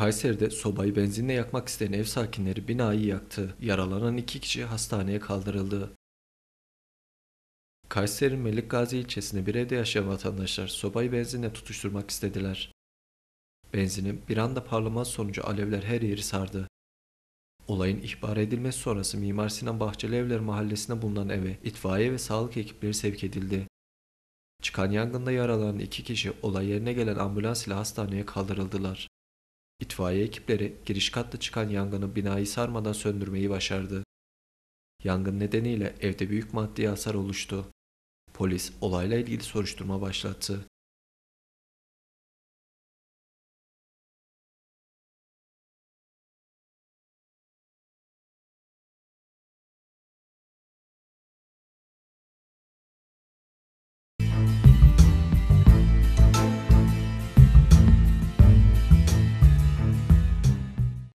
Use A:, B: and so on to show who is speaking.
A: Kayseri'de sobayı benzinle yakmak isteyen ev sakinleri binayı yaktı. Yaralanan iki kişi hastaneye kaldırıldı. Kayseri Melik Gazi ilçesinde bir evde yaşayan vatandaşlar sobayı benzinle tutuşturmak istediler. Benzinin bir anda parlaması sonucu alevler her yeri sardı. Olayın ihbar edilmesi sonrası Mimar Sinan Bahçeli Evler mahallesinde bulunan eve itfaiye ve sağlık ekipleri sevk edildi. Çıkan yangında yaralanan iki kişi olay yerine gelen ambulans ile hastaneye kaldırıldılar. İtfaiye ekipleri giriş katta çıkan yangını binayı sarmadan söndürmeyi başardı. Yangın nedeniyle evde büyük maddi hasar oluştu. Polis olayla
B: ilgili soruşturma başlattı.